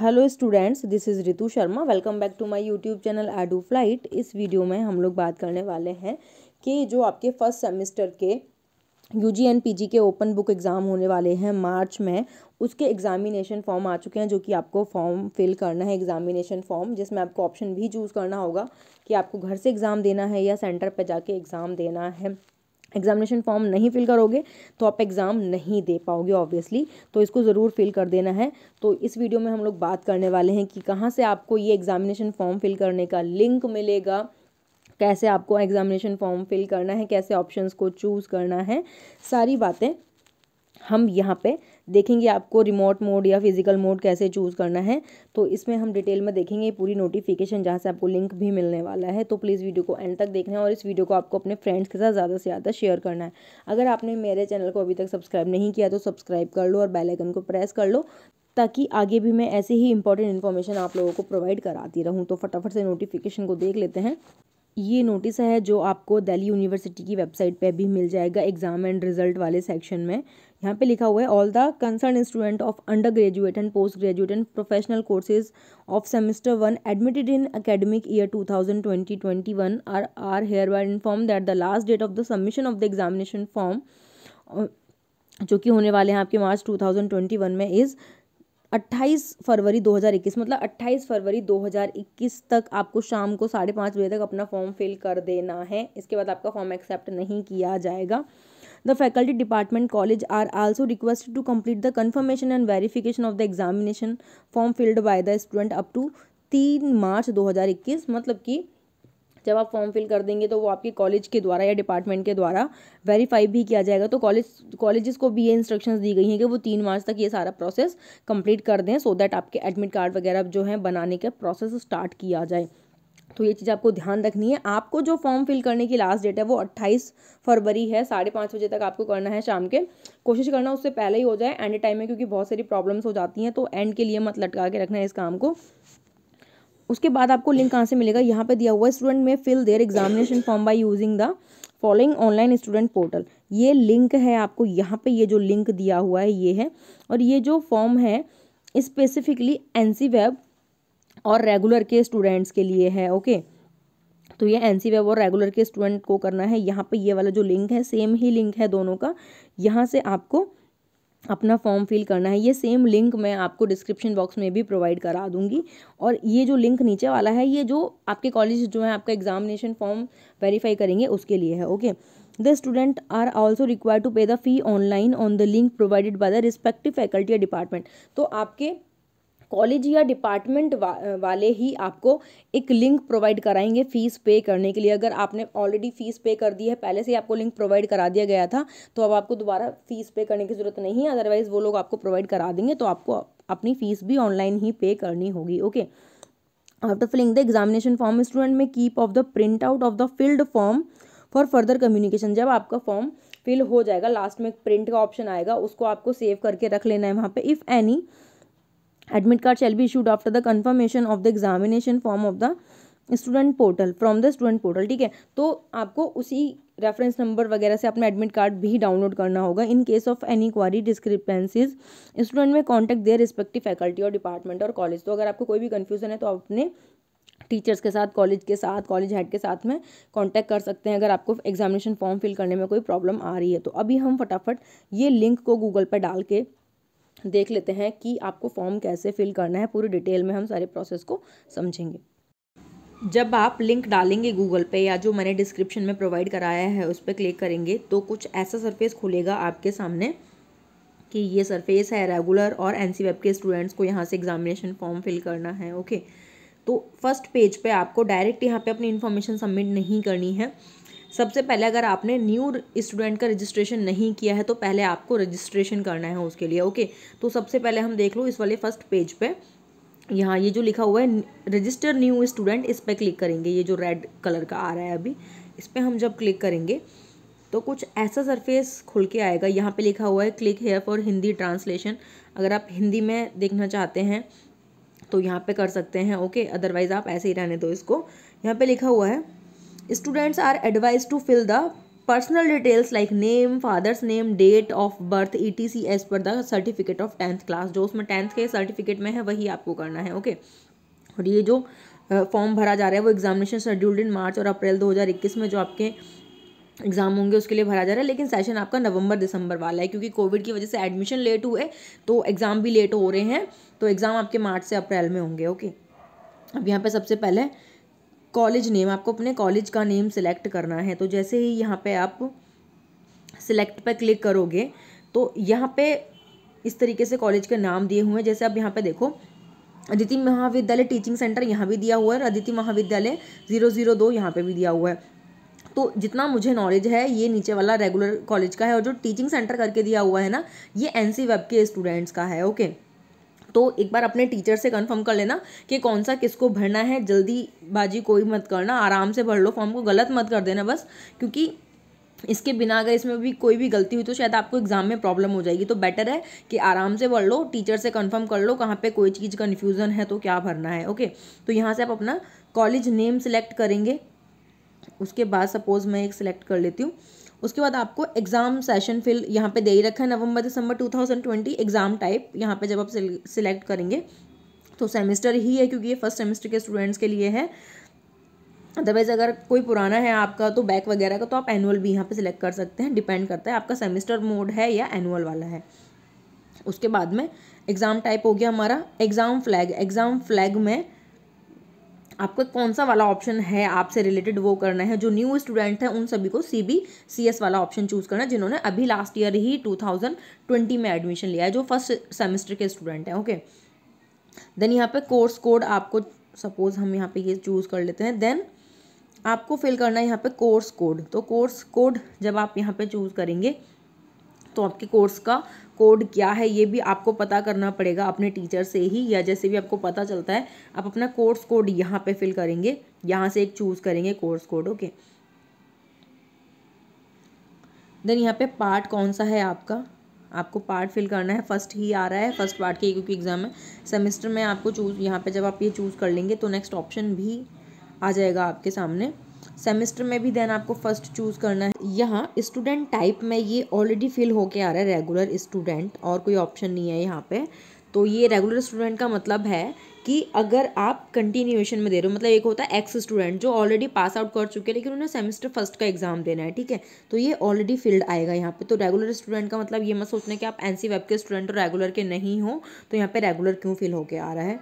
Hello students this is Ritu Sharma welcome back to my YouTube channel आडू flight इस video में हम लोग बात करने वाले हैं कि जो आपके फर्स्ट सेमेस्टर के U G and P G के ओपन बुक एग्ज़ाम होने वाले हैं मार्च में उसके एग्ज़ामिनेशन फॉर्म आ चुके हैं जो कि आपको फॉर्म फिल करना है एग्ज़ामिनेशन फॉर्म जिसमें आपको ऑप्शन भी चूज़ करना होगा कि आपको घर से एग्ज़ाम देना है या सेंटर पर जाके एग्ज़ाम देना है एग्जामिनेशन फॉर्म नहीं फिल करोगे तो आप एग्ज़ाम नहीं दे पाओगे ऑब्वियसली तो इसको ज़रूर फिल कर देना है तो इस वीडियो में हम लोग बात करने वाले हैं कि कहाँ से आपको ये एग्ज़ामिनेशन फॉर्म फिल करने का लिंक मिलेगा कैसे आपको एग्ज़ामिनेशन फॉर्म फिल करना है कैसे ऑप्शंस को चूज़ करना है सारी बातें हम यहाँ पे देखेंगे आपको रिमोट मोड या फिजिकल मोड कैसे चूज़ करना है तो इसमें हम डिटेल में देखेंगे पूरी नोटिफिकेशन जहाँ से आपको लिंक भी मिलने वाला है तो प्लीज़ वीडियो को एंड तक देखना है और इस वीडियो को आपको अपने फ्रेंड्स के साथ ज़्यादा से ज़्यादा शेयर करना है अगर आपने मेरे चैनल को अभी तक सब्सक्राइब नहीं किया तो सब्सक्राइब कर लो और बेलाइकन को प्रेस कर लो ताकि आगे भी मैं ऐसे ही इंपॉर्टेंट इन्फॉर्मेशन आप लोगों को प्रोवाइड कराती रहूँ तो फटाफट से नोटिफिकेशन को देख लेते हैं ये नोटिस है जो आपको दिल्ली यूनिवर्सिटी की वेबसाइट पे भी मिल जाएगा एग्ज़ाम एंड रिज़ल्ट वाले सेक्शन में यहाँ पे लिखा हुआ है all the concern student of undergraduate and postgraduate and professional courses of semester one admitted in academic year two thousand twenty twenty one are are hereby inform that the last date of the submission of the examination form जो कि होने वाले हैं आपके March two thousand twenty one में is अट्ठाईस फरवरी दो हजार इक्कीस मतलब अट्ठाईस फरवरी दो हजार इक्कीस तक आपको शाम को साढ़े पाँच बजे तक अपना फॉर्म फिल कर देना है इसके बाद आपका फॉर्म एक्सेप्ट नहीं किया जाएगा The faculty department college are also requested to complete the confirmation and verification of the examination form filled by the student up to तीन मार्च 2021 मतलब कि जब आप फॉर्म फिल कर देंगे तो वो आपके कॉलेज के द्वारा या डिपार्टमेंट के द्वारा वेरीफाई भी किया जाएगा तो कॉलेज कॉलेजेस को भी ये इंस्ट्रक्शंस दी गई हैं कि वो तीन मार्च तक ये सारा प्रोसेस कंप्लीट कर दें सो so दैट आपके एडमिट कार्ड वगैरह जो है बनाने का प्रोसेस स्टार्ट किया जाए तो ये चीज़ आपको ध्यान रखनी है आपको जो फॉर्म फिल करने की लास्ट डेट है वो अट्ठाईस फरवरी है साढ़े पाँच बजे तक आपको करना है शाम के कोशिश करना उससे पहले ही हो जाए एंड टाइम में क्योंकि बहुत सारी प्रॉब्लम्स हो जाती हैं तो एंड के लिए मत लटका के रखना है इस काम को उसके बाद आपको लिंक कहाँ से मिलेगा यहाँ पर दिया हुआ है student may fill their examination form by using the following online student portal ये लिंक है आपको यहाँ पर ये जो लिंक दिया हुआ है ये है और ये जो फॉर्म है स्पेसिफिकली एन सी वेब और रेगुलर के स्टूडेंट्स के लिए है ओके तो ये एन सी वेब और रेगुलर के स्टूडेंट को करना है यहाँ पे ये वाला जो लिंक है सेम ही लिंक है दोनों का यहाँ से आपको अपना फॉर्म फिल करना है ये सेम लिंक मैं आपको डिस्क्रिप्शन बॉक्स में भी प्रोवाइड करा दूंगी और ये जो लिंक नीचे वाला है ये जो आपके कॉलेज जो है आपका एग्जामिनेशन फॉर्म वेरीफाई करेंगे उसके लिए है okay the student are also require to pay the fee online on the link provided by the respective faculty या डिपार्टमेंट तो आपके कॉलेज या डिपार्टमेंट वा, वाले ही आपको एक लिंक प्रोवाइड कराएंगे फ़ीस पे करने के लिए अगर आपने ऑलरेडी फ़ीस पे कर दी है पहले से ही आपको लिंक प्रोवाइड करा दिया गया था तो अब आपको दोबारा फ़ीस पे करने की ज़रूरत नहीं है अदरवाइज़ वो लोग आपको प्रोवाइड करा देंगे तो आपको अपनी फ़ीस भी ऑनलाइन ही पे करनी होगी okay after filling the examination form student may keep of the print out of the filled form for further communication जब आपका फॉर्म फिल हो जाएगा लास्ट में प्रिंट का ऑप्शन आएगा उसको आपको सेव करके रख लेना है वहाँ पे if any admit card shall be issued after the confirmation of the examination form of the student portal from the student portal ठीक है तो आपको उसी रेफरेंस नंबर वगैरह से अपना एडमिट कार्ड भी डाउनलोड करना होगा in case of any query discrepancies student may contact their respective faculty और डिपार्टमेंट और कॉलेज तो अगर आपको कोई भी कन्फ्यूजन है तो आप अपने टीचर्स के साथ कॉलेज के साथ कॉलेज हेड के साथ में कांटेक्ट कर सकते हैं अगर आपको एग्जामिनेशन फॉर्म फिल करने में कोई प्रॉब्लम आ रही है तो अभी हम फटाफट ये लिंक को गूगल पर डाल के देख लेते हैं कि आपको फॉर्म कैसे फिल करना है पूरी डिटेल में हम सारे प्रोसेस को समझेंगे जब आप लिंक डालेंगे गूगल पे या जो मैंने डिस्क्रिप्शन में प्रोवाइड कराया है उस पर क्लिक करेंगे तो कुछ ऐसा सरफेस खुलेगा आपके सामने कि ये सरफेस है रेगुलर और एन सी वेब के स्टूडेंट्स को यहाँ से एग्जामिनेशन फॉर्म फिल करना है ओके तो फर्स्ट पेज पे आपको डायरेक्ट यहाँ पे अपनी इन्फॉर्मेशन सबमिट नहीं करनी है सबसे पहले अगर आपने न्यू स्टूडेंट का रजिस्ट्रेशन नहीं किया है तो पहले आपको रजिस्ट्रेशन करना है उसके लिए ओके तो सबसे पहले हम देख लो इस वाले फर्स्ट पेज पे यहाँ ये जो लिखा हुआ है रजिस्टर न्यू स्टूडेंट इस पर क्लिक करेंगे ये जो रेड कलर का आ रहा है अभी इस पर हम जब क्लिक करेंगे तो कुछ ऐसा सरफेस खुल के आएगा यहाँ पे लिखा हुआ है click here for Hindi translation अगर आप हिंदी में देखना चाहते हैं तो यहाँ पे कर सकते हैं ओके अदरवाइज़ आप ऐसे ही रहने दो इसको यहाँ पे लिखा हुआ है students are advise to fill the personal details like name father's name date of birth E T C as per the certificate of tenth class जो उसमें टेंथ के सर्टिफिकेट में है वही आपको करना है ओके okay? और ये जो फॉर्म भरा जा रहा है वो एग्जामिनेशन शेड्यूल्ड इन मार्च और अप्रैल 2021 में जो आपके एग्जाम होंगे उसके लिए भरा जा रहा है लेकिन सेशन आपका नवंबर दिसंबर वाला है क्योंकि कोविड की वजह से एडमिशन लेट हुए तो एग्ज़ाम भी लेट हो रहे हैं तो एग्ज़ाम आपके मार्च से अप्रैल में होंगे ओके अब यहाँ पे सबसे पहले कॉलेज नेम आपको अपने कॉलेज का नेम सिलेक्ट करना है तो जैसे ही यहाँ पे आप सिलेक्ट पर क्लिक करोगे तो यहाँ पे इस तरीके से कॉलेज के नाम दिए हुए हैं जैसे आप यहाँ पे देखो अदिति महाविद्यालय टीचिंग सेंटर यहाँ भी दिया हुआ है और अदिति महाविद्यालय ज़ीरो ज़ीरो दो यहाँ पर भी दिया हुआ है तो जितना मुझे नॉलेज है ये नीचे वाला रेगुलर कॉलेज का है और जो टीचिंग सेंटर करके दिया हुआ है ना ये एनसी वेब के स्टूडेंट्स का है ओके तो एक बार अपने टीचर से कंफर्म कर लेना कि कौन सा किसको भरना है जल्दीबाजी कोई मत करना आराम से भर लो फॉर्म को गलत मत कर देना बस क्योंकि इसके बिना अगर इसमें भी कोई भी गलती हुई तो शायद आपको एग्ज़ाम में प्रॉब्लम हो जाएगी तो बेटर है कि आराम से भर लो टीचर से कंफर्म कर लो कहाँ पे कोई चीज़ कन्फ्यूज़न है तो क्या भरना है ओके तो यहाँ से आप अपना कॉलेज नेम सिलेक्ट करेंगे उसके बाद सपोज़ मैं एक सिलेक्ट कर लेती हूँ उसके बाद आपको एग्ज़ाम सेशन फिल यहाँ पे दे ही रखा है नवंबर दिसंबर 2020 एग्ज़ाम टाइप यहाँ पे जब आप सिलेक्ट करेंगे तो सेमेस्टर ही है क्योंकि ये फर्स्ट सेमेस्टर के स्टूडेंट्स के लिए है अदरवाइज़ अगर कोई पुराना है आपका तो बैक वगैरह का तो आप एनुअल भी यहाँ पे सिलेक्ट कर सकते हैं डिपेंड करता है आपका सेमेस्टर मोड है या एनुअल वाला है उसके बाद में एग्ज़ाम टाइप हो गया हमारा एग्ज़ाम फ्लैग एग्ज़ाम फ्लैग में आपका कौन सा वाला ऑप्शन है आपसे रिलेटेड वो करना है जो न्यू स्टूडेंट हैं उन सभी को सी बी सी एस वाला ऑप्शन चूज़ करना है जिन्होंने अभी लास्ट ईयर ही टू थाउजेंड ट्वेंटी में एडमिशन लिया है जो फर्स्ट सेमेस्टर के स्टूडेंट हैं ओके देन यहाँ पे कोर्स कोड आपको सपोज हम यहाँ पे ये चूज़ कर लेते हैं देन आपको फिल करना है यहाँ पे कोर्स कोड तो कोर्स कोड जब आप यहाँ पे चूज़ करेंगे तो आपके कोर्स का कोड क्या है ये भी आपको पता करना पड़ेगा अपने टीचर से ही या जैसे भी आपको पता चलता है आप अपना कोर्स कोड यहाँ पे फिल करेंगे यहाँ से एक चूज़ करेंगे कोर्स कोड ओके देन यहाँ पे पार्ट कौन सा है आपका आपको पार्ट फिल करना है फर्स्ट ही आ रहा है फर्स्ट पार्ट के क्योंकि एग्ज़ाम है सेमेस्टर में आपको चूज़ यहाँ पे जब आप ये चूज़ कर लेंगे तो नेक्स्ट ऑप्शन भी आ जाएगा आपके सामने सेमेस्टर में भी देन आपको फर्स्ट चूज़ करना है यहाँ स्टूडेंट टाइप में ये ऑलरेडी फिल होके आ रहा है रेगुलर स्टूडेंट और कोई ऑप्शन नहीं है यहाँ पे तो ये रेगुलर स्टूडेंट का मतलब है कि अगर आप कंटिन्यूएशन में दे रहे हो मतलब एक होता है एक्स स्टूडेंट जो ऑलरेडी पास आउट कर चुके हैं लेकिन उन्हें सेमेस्टर फर्स्ट का एग्जाम देना है ठीक है तो ये ऑलरेडी फील्ड आएगा यहाँ पे तो रेगुलर स्टूडेंट का मतलब ये मत सोचना कि आप एन वेब के स्टूडेंट और रेगुलर के नहीं हो तो यहाँ पर रेगुलर क्यों फिल होके आ रहा है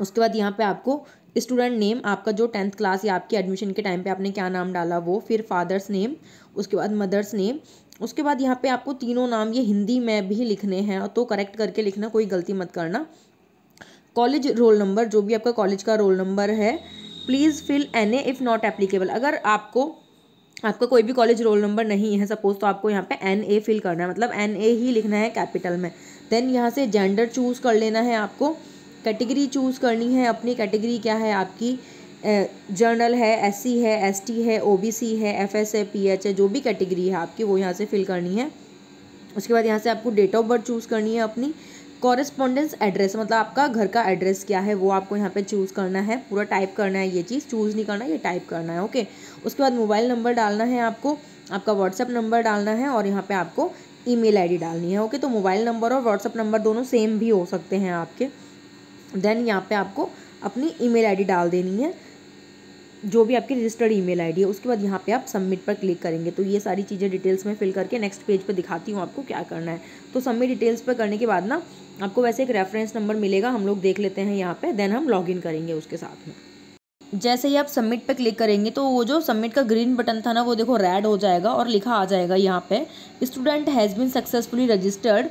उसके बाद यहाँ पे आपको स्टूडेंट नेम आपका जो टेंथ क्लास या आपकी एडमिशन के टाइम पे आपने क्या नाम डाला वो फिर फादर्स नेम उसके बाद मदर्स नेम उसके बाद यहाँ पे आपको तीनों नाम ये हिंदी में भी लिखने हैं तो करेक्ट करके लिखना कोई गलती मत करना कॉलेज रोल नंबर जो भी आपका कॉलेज का रोल नंबर है please fill N A if not applicable अगर आपको आपका कोई भी कॉलेज रोल नंबर नहीं है सपोज तो आपको यहाँ पे एन ए फिल करना है मतलब एन ए ही लिखना है कैपिटल में देन यहाँ से जेंडर चूज़ कर लेना है आपको कैटेगरी चूज़ करनी है अपनी कैटेगरी क्या है आपकी जर्नल है एससी है एसटी है ओबीसी है एफएस है पीएच है जो भी कैटेगरी है आपकी वो यहाँ से फिल करनी है उसके बाद यहाँ से आपको डेट ऑफ बर्थ चूज़ करनी है अपनी कॉरेस्पॉन्डेंस एड्रेस मतलब आपका घर का एड्रेस क्या है वो आपको यहाँ पे चूज़ करना है पूरा टाइप करना है ये चीज़ चूज़ नहीं करना ये टाइप करना है ओके उसके बाद मोबाइल नंबर डालना है आपको आपका व्हाट्सअप नंबर डालना है और यहाँ पे आपको ईमेल आईडी डालनी है ओके तो मोबाइल नंबर और व्हाट्सअप नंबर दोनों सेम भी हो सकते हैं आपके देन यहाँ पे आपको अपनी ईमेल आईडी डाल देनी है जो भी आपकी रजिस्टर्ड ईमेल आईडी है उसके बाद यहाँ पे आप सबमिट पर क्लिक करेंगे तो ये सारी चीज़ें डिटेल्स में फिल करके नेक्स्ट पेज पर दिखाती हूँ आपको क्या करना है तो सबमिट डिटेल्स पर करने के बाद ना आपको वैसे एक रेफरेंस नंबर मिलेगा हम लोग देख लेते हैं यहाँ पे देन हम इन करेंगे उसके साथ में जैसे ही आप सबमिट पे क्लिक करेंगे तो वो जो सबमिट का ग्रीन बटन था ना वो देखो रेड हो जाएगा और लिखा आ जाएगा यहाँ पे student has been successfully registered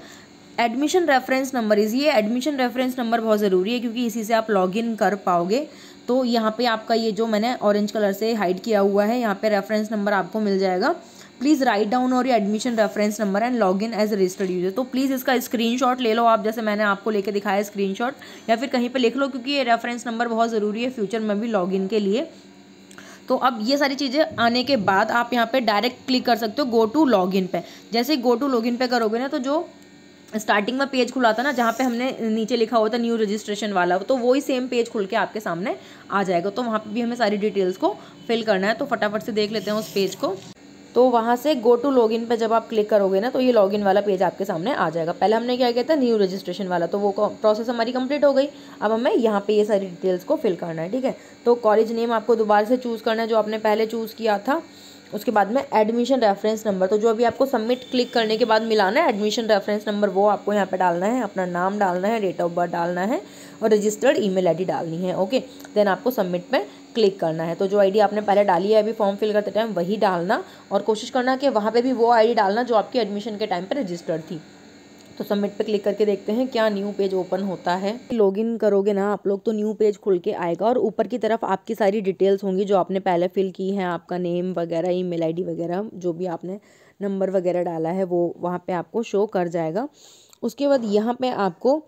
admission reference number is ये एडमिशन रेफरेंस नंबर बहुत ज़रूरी है क्योंकि इसी से आप लॉगिन कर पाओगे तो यहाँ पे आपका ये जो मैंने ऑरेंज कलर से हाइड किया हुआ है यहाँ पे रेफरेंस नंबर आपको मिल जाएगा प्लीज़ राइट डाउन और ये admission reference number and log in as registered user तो प्लीज़ इसका स्क्रीनशॉट ले लो आप जैसे मैंने आपको लेके दिखाया स्क्रीनशॉट या फिर कहीं पे लिख लो क्योंकि ये रेफरेंस नंबर बहुत ज़रूरी है फ्यूचर में भी इन के लिए तो अब ये सारी चीज़ें आने के बाद आप यहाँ पे डायरेक्ट क्लिक कर सकते हो गो टू लॉगिन पे जैसे गो टू लॉगिन पे करोगे ना तो जो स्टार्टिंग में पेज खुला था ना जहाँ पे हमने नीचे लिखा हुआ था न्यू रजिस्ट्रेशन वाला तो वही सेम पेज खुल के आपके सामने आ जाएगा तो वहाँ पे भी हमें सारी डिटेल्स को फिल करना है तो फटाफट से देख लेते हैं उस पेज को तो वहाँ से गो टू लॉगिन पे जब आप क्लिक करोगे ना तो ये लॉगिन वाला पेज आपके सामने आ जाएगा पहले हमने क्या किया था न्यू रजिस्ट्रेशन वाला तो वो प्रोसेस हमारी कंप्लीट हो गई अब हमें यहाँ पे ये सारी डिटेल्स को फिल करना है ठीक है तो कॉलेज नेम आपको दोबारा से चूज़ करना है जो आपने पहले चूज़ किया था उसके बाद में एडमिशन रेफरेंस नंबर तो जो अभी आपको सबमिट क्लिक करने के बाद मिलाना है एडमिशन रेफरेंस नंबर वो आपको यहाँ पे डालना है अपना नाम डालना है डेट ऑफ बर्थ डालना है और रजिस्टर्ड ईमेल आईडी डालनी है ओके देन आपको सबमिट पे क्लिक करना है तो जो आईडी आपने पहले डाली है अभी फॉर्म फिल करते टाइम वही डालना और कोशिश करना कि वहाँ पर भी वो आई डालना जो आपकी एडमिशन के टाइम पर रजिस्टर्ड थी तो सबमिट पे क्लिक करके देखते हैं क्या न्यू पेज ओपन होता है इन करोगे ना आप लोग तो न्यू पेज खुल के आएगा और ऊपर की तरफ आपकी सारी डिटेल्स होंगी जो आपने पहले फिल की हैं आपका नेम वगैरह ई मेल वगैरह जो भी आपने नंबर वगैरह डाला है वो वहाँ पर आपको शो कर जाएगा उसके बाद यहाँ पर आपको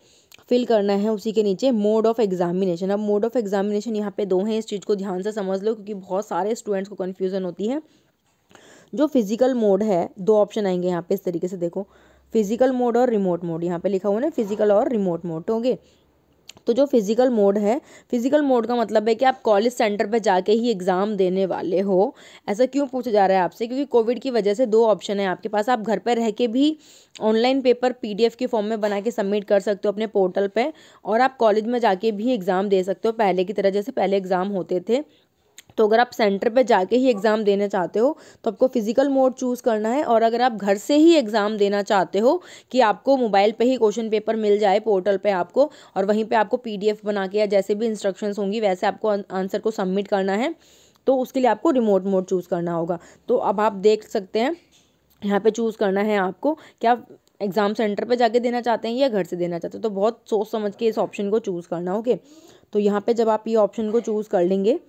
फिल करना है उसी के नीचे मोड ऑफ़ एग्जामिनेशन अब मोड ऑफ़ एग्जामिनेशन यहाँ पे दो हैं इस चीज़ को ध्यान से समझ लो क्योंकि बहुत सारे स्टूडेंट्स को कन्फ्यूज़न होती है जो फिज़िकल मोड है दो ऑप्शन आएंगे यहाँ पे इस तरीके से देखो फिजिकल मोड और रिमोट मोड यहाँ पे लिखा हुआ है ना फिजिकल और रिमोट मोड होंगे तो जो फिज़िकल मोड है फिज़िकल मोड का मतलब है कि आप कॉलेज सेंटर पर जाके ही एग्ज़ाम देने वाले हो ऐसा क्यों पूछा जा रहा है आपसे क्योंकि कोविड की वजह से दो ऑप्शन है आपके पास आप घर पर रह के भी ऑनलाइन पेपर पीडीएफ के फॉर्म में बना के सबमिट कर सकते हो अपने पोर्टल पर और आप कॉलेज में जाके भी एग्ज़ाम दे सकते हो पहले की तरह जैसे पहले एग्ज़ाम होते थे तो अगर आप सेंटर पे जाके ही एग्ज़ाम देना चाहते हो तो आपको फ़िज़िकल मोड चूज़ करना है और अगर आप घर से ही एग्ज़ाम देना चाहते हो कि आपको मोबाइल पे ही क्वेश्चन पेपर मिल जाए पोर्टल पे आपको और वहीं पे आपको पीडीएफ बना के या जैसे भी इंस्ट्रक्शंस होंगी वैसे आपको आंसर को सबमिट करना है तो उसके लिए आपको रिमोट मोड चूज़ करना होगा तो अब आप देख सकते हैं यहाँ पर चूज़ करना है आपको क्या आप एग्ज़ाम सेंटर पर जाके देना चाहते हैं या घर से देना चाहते हैं तो बहुत सोच समझ के इस ऑप्शन को चूज़ करना ओके तो यहाँ पर जब आप ये ऑप्शन को चूज़ कर लेंगे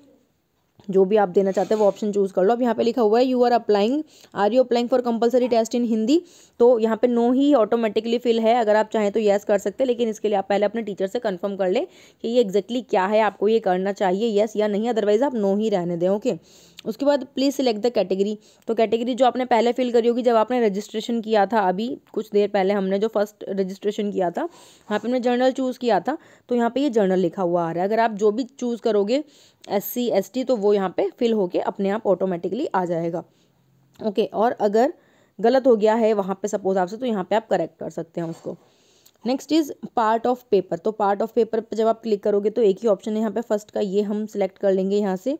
जो भी आप देना चाहते हैं वो ऑप्शन चूज कर लो अब यहाँ पे लिखा हुआ है you are applying are you applying for compulsory test in Hindi तो यहाँ पे नो ही ऑटोमेटिकली फिल है अगर आप चाहें तो येस कर सकते हैं लेकिन इसके लिए आप पहले अपने टीचर से कंफर्म कर लें कि ये एक्जैक्टली exactly क्या है आपको ये करना चाहिए येस या नहीं अदरवाइज आप नो ही रहने दें ओके उसके बाद प्लीज़ सिलेक्ट द कैटेगरी तो कैटेगरी जो आपने पहले फिल करी होगी जब आपने रजिस्ट्रेशन किया था अभी कुछ देर पहले हमने जो फर्स्ट रजिस्ट्रेशन किया था वहाँ पर हमने जर्नल चूज़ किया था तो यहाँ पर ये जर्नल लिखा हुआ आ रहा है अगर आप जो भी चूज़ करोगे एस सी एस टी तो वो यहाँ पे फिल होके अपने आप ऑटोमेटिकली आ जाएगा ओके okay, और अगर गलत हो गया है वहाँ पे सपोज आपसे तो यहाँ पे आप करेक्ट कर सकते हैं उसको next is part of paper तो पार्ट ऑफ पेपर पर जब आप क्लिक करोगे तो एक ही ऑप्शन है यहाँ पे फर्स्ट का ये हम सिलेक्ट कर लेंगे यहाँ से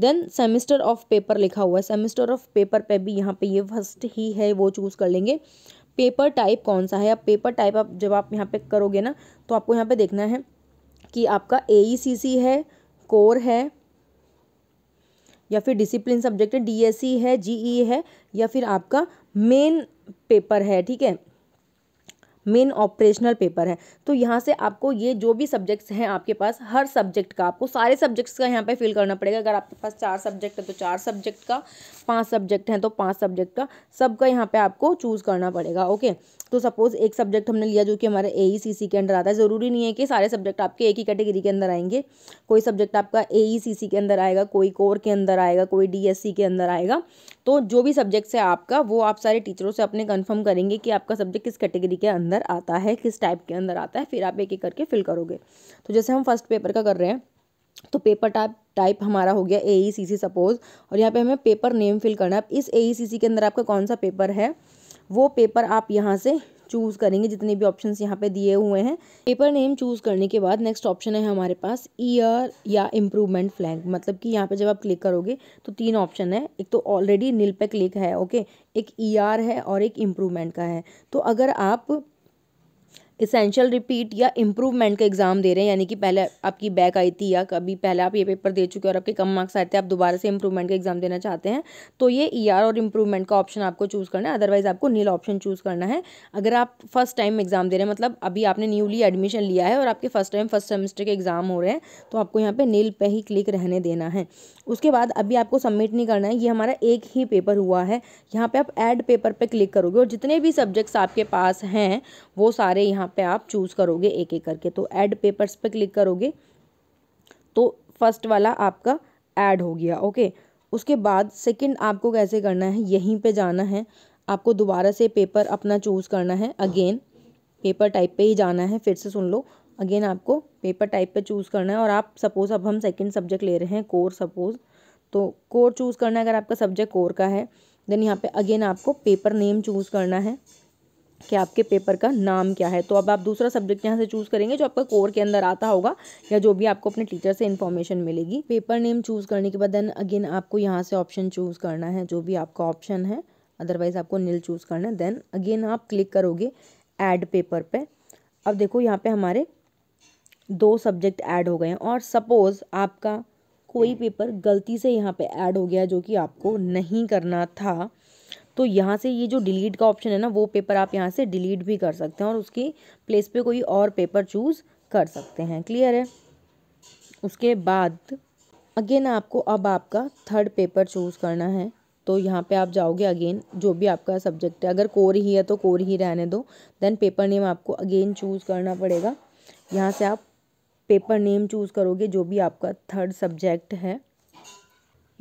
देन सेमिस्टर ऑफ पेपर लिखा हुआ है सेमिस्टर ऑफ पेपर पे भी यहाँ पे ये फर्स्ट ही है वो चूज़ कर लेंगे पेपर टाइप कौन सा है अब पेपर टाइप आप जब आप यहाँ पे करोगे ना तो आपको यहाँ पे देखना है कि आपका ए ई सी सी है कोर है या फिर डिसिप्लिन सब्जेक्ट है डी e है जी e है या फिर आपका मेन पेपर है ठीक है मेन ऑपरेशनल पेपर है तो यहाँ से आपको ये जो भी सब्जेक्ट्स हैं आपके पास हर सब्जेक्ट का आपको सारे सब्जेक्ट्स का यहाँ पे फिल करना पड़ेगा अगर आपके पास चार सब्जेक्ट है तो चार सब्जेक्ट का पांच सब्जेक्ट हैं तो पांच सब्जेक्ट का सबका यहाँ पे आपको चूज़ करना पड़ेगा ओके तो सपोज़ एक सब्जेक्ट हमने लिया जो कि हमारे ए e, के अंदर आता है ज़रूरी नहीं है कि सारे सब्जेक्ट आपके एक ही कैटेगरी के अंदर आएंगे कोई सब्जेक्ट आपका ए e, के अंदर आएगा कोई कोर के अंदर आएगा कोई डी के अंदर आएगा तो जो भी सब्जेक्ट्स है आपका वो आप सारे टीचरों से अपने कन्फर्म करेंगे कि आपका सब्जेक्ट किस कैटेगरी के अंदर आता है किस टाइप के अंदर आता है फिर आप एक एक करके फिल करोगे तो जैसे हम फर्स्ट पेपर का कर रहे हैं तो पेपर टाइप टाइप हमारा हो गया ए ई सी सी सपोज और यहाँ पे हमें पेपर नेम फिल करना है इस ए ई सी सी के अंदर आपका कौन सा पेपर है वो पेपर आप यहाँ से चूज़ करेंगे जितने भी ऑप्शंस यहाँ पे दिए हुए हैं पेपर नेम चूज़ करने के बाद नेक्स्ट ऑप्शन है हमारे पास ईयर या इम्प्रूवमेंट फ्लैग मतलब कि यहाँ पे जब आप क्लिक करोगे तो तीन ऑप्शन है एक तो ऑलरेडी नील पे क्लिक है ओके एक ई ER है और एक इम्प्रूवमेंट का है तो अगर आप इसेंशियल रिपीट या इम्प्रूवमेंट का एग्ज़ाम दे रहे हैं यानी कि पहले आपकी बैक आई थी या कभी पहले आप ये पेपर दे चुके और आपके कम मार्क्स आए थे आप दोबारा से इम्प्रूवमेंट का एग्ज़ाम देना चाहते हैं तो ये ई e ER और इम्प्रूवमेंट का ऑप्शन आपको चूज़ करना है अदरवाइज़ आपको नील ऑप्शन चूज़ करना है अगर आप फर्स्ट टाइम एग्ज़ाम दे रहे हैं मतलब अभी आपने न्यूली एडमिशन लिया है और आपके फर्स्ट टाइम फर्स्ट सेमेस्टर के एग्ज़ाम हो रहे हैं तो आपको यहाँ पर नील पर ही क्लिक रहने देना है उसके बाद अभी आपको सबमिट नहीं करना है ये हमारा एक ही पेपर हुआ है यहाँ पर आप एड पेपर पर क्लिक करोगे और जितने भी सब्जेक्ट्स आपके पास हैं वो सारे यहाँ यहाँ पे आप चूज़ करोगे एक एक करके तो ऐड पेपर्स पे क्लिक करोगे तो फर्स्ट वाला आपका ऐड हो गया ओके उसके बाद सेकंड आपको कैसे करना है यहीं पे जाना है आपको दोबारा से पेपर अपना चूज़ करना है अगेन पेपर टाइप पे ही जाना है फिर से सुन लो अगेन आपको पेपर टाइप पे चूज़ करना है और आप सपोज़ अब हम सेकेंड सब्जेक्ट ले रहे हैं कोर सपोज़ तो कोर चूज़ करना है अगर आपका सब्जेक्ट कोर का है देन यहाँ पे अगेन आपको पेपर नेम चूज़ करना है कि आपके पेपर का नाम क्या है तो अब आप दूसरा सब्जेक्ट यहाँ से चूज़ करेंगे जो आपका कोर के अंदर आता होगा या जो भी आपको अपने टीचर से इन्फॉर्मेशन मिलेगी पेपर नेम चूज़ करने के बाद देन अगेन आपको यहाँ से ऑप्शन चूज़ करना है जो भी आपका ऑप्शन है अदरवाइज़ आपको नील चूज़ करना है देन अगेन आप क्लिक करोगे ऐड पेपर पे अब देखो यहाँ पे हमारे दो सब्जेक्ट ऐड हो गए हैं और सपोज़ आपका कोई पेपर गलती से यहाँ पे ऐड हो गया जो कि आपको नहीं करना था तो यहाँ से ये जो डिलीट का ऑप्शन है ना वो पेपर आप यहाँ से डिलीट भी कर सकते हैं और उसकी प्लेस पे कोई और पेपर चूज़ कर सकते हैं क्लियर है उसके बाद अगेन आपको अब आपका थर्ड पेपर चूज़ करना है तो यहाँ पे आप जाओगे अगेन जो भी आपका सब्जेक्ट है अगर कोर ही है तो कोर ही रहने दो देन पेपर नेम आपको अगेन चूज़ करना पड़ेगा यहाँ से आप पेपर नेम चूज़ करोगे जो भी आपका थर्ड सब्जेक्ट है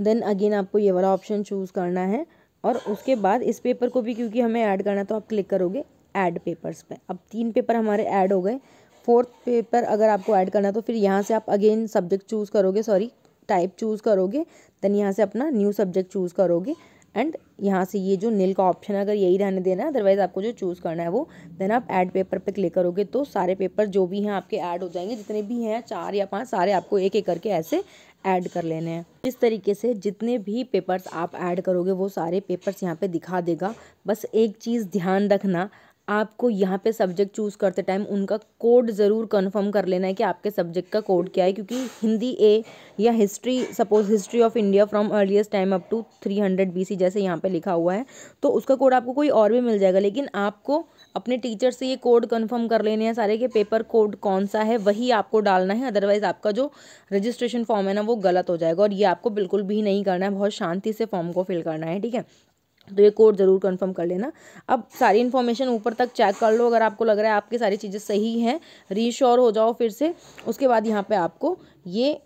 देन अगेन आपको ये वाला ऑप्शन चूज़ करना है और उसके बाद इस पेपर को भी क्योंकि हमें ऐड करना तो आप क्लिक करोगे ऐड पेपर्स पे अब तीन पेपर हमारे ऐड हो गए फोर्थ पेपर अगर आपको ऐड करना तो फिर यहाँ से आप अगेन सब्जेक्ट चूज़ करोगे सॉरी टाइप चूज़ करोगे देन यहाँ से अपना न्यू सब्जेक्ट चूज़ करोगे एंड यहाँ से ये जो नील का ऑप्शन है अगर यही रहने देना है अदरवाइज़ आपको जो चूज़ करना है वो देन आप ऐड पेपर पे क्लिक करोगे तो सारे पेपर जो भी हैं आपके ऐड हो जाएंगे जितने भी हैं चार या पांच सारे आपको एक एक करके ऐसे ऐड कर लेने हैं इस तरीके से जितने भी पेपर्स आप ऐड करोगे वो सारे पेपर्स यहाँ पे दिखा देगा बस एक चीज़ ध्यान रखना आपको यहाँ पे सब्जेक्ट चूज़ करते टाइम उनका कोड ज़रूर कंफर्म कर लेना है कि आपके सब्जेक्ट का कोड क्या है क्योंकि हिंदी ए या history suppose history of India from earliest time up to three hundred B जैसे यहाँ पे लिखा हुआ है तो उसका कोड आपको कोई और भी मिल जाएगा लेकिन आपको अपने टीचर से ये कोड कंफर्म कर लेने हैं सारे के पेपर कोड कौन सा है वही आपको डालना है अदरवाइज़ आपका जो रजिस्ट्रेशन फॉर्म है ना वो गलत हो जाएगा और ये आपको बिल्कुल भी नहीं करना है बहुत शांति से फॉर्म को फिल करना है ठीक है तो ये कोड ज़रूर कंफर्म कर लेना अब सारी इन्फॉर्मेशन ऊपर तक चेक कर लो अगर आपको लग रहा है आपकी सारी चीज़ें सही हैं रीश्योर हो जाओ फिर से उसके बाद यहाँ पे आपको ये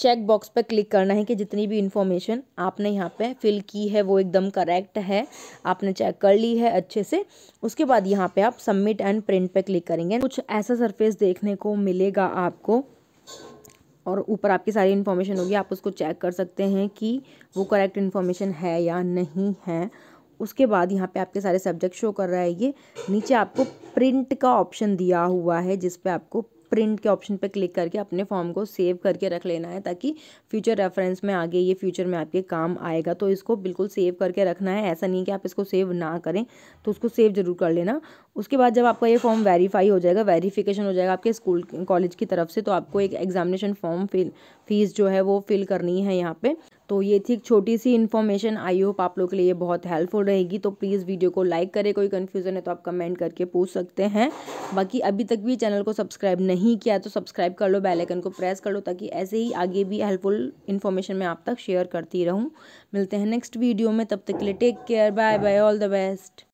चेक बॉक्स पर क्लिक करना है कि जितनी भी इन्फॉर्मेशन आपने यहाँ पे फिल की है वो एकदम करेक्ट है आपने चेक कर ली है अच्छे से उसके बाद यहाँ पे आप सबमिट एंड प्रिंट पे क्लिक करेंगे कुछ ऐसा सरफेस देखने को मिलेगा आपको और ऊपर आपकी सारी इन्फॉर्मेशन होगी आप उसको चेक कर सकते हैं कि वो करेक्ट इन्फॉर्मेशन है या नहीं है उसके बाद यहाँ पे आपके सारे सब्जेक्ट शो कर रहा है ये नीचे आपको प्रिंट का ऑप्शन दिया हुआ है जिस पे आपको प्रिंट के ऑप्शन पर क्लिक करके अपने फॉर्म को सेव करके रख लेना है ताकि फ्यूचर रेफरेंस में आगे ये फ्यूचर में आपके काम आएगा तो इसको बिल्कुल सेव करके रखना है ऐसा नहीं कि आप इसको सेव ना करें तो उसको सेव ज़रूर कर लेना उसके बाद जब आपका ये फॉर्म वेरीफाई हो जाएगा वेरीफिकेशन हो जाएगा आपके स्कूल कॉलेज की तरफ से तो आपको एक एग्जामिनेशन फॉर्म फिल फीस जो है वो फिल करनी है यहाँ पे तो ये थी एक छोटी सी इन्फॉर्मेशन आई होप आप लोगों के लिए बहुत हेल्पफुल रहेगी तो प्लीज़ वीडियो को लाइक करें कोई कन्फ्यूज़न है तो आप कमेंट करके पूछ सकते हैं बाकी अभी तक भी चैनल को सब्सक्राइब नहीं किया तो सब्सक्राइब कर लो बेल आइकन को प्रेस कर लो ताकि ऐसे ही आगे भी हेल्पफुल इन्फॉर्मेशन मैं आप तक शेयर करती रहूँ मिलते हैं नेक्स्ट वीडियो में तब तक के लिए take care bye bye all the best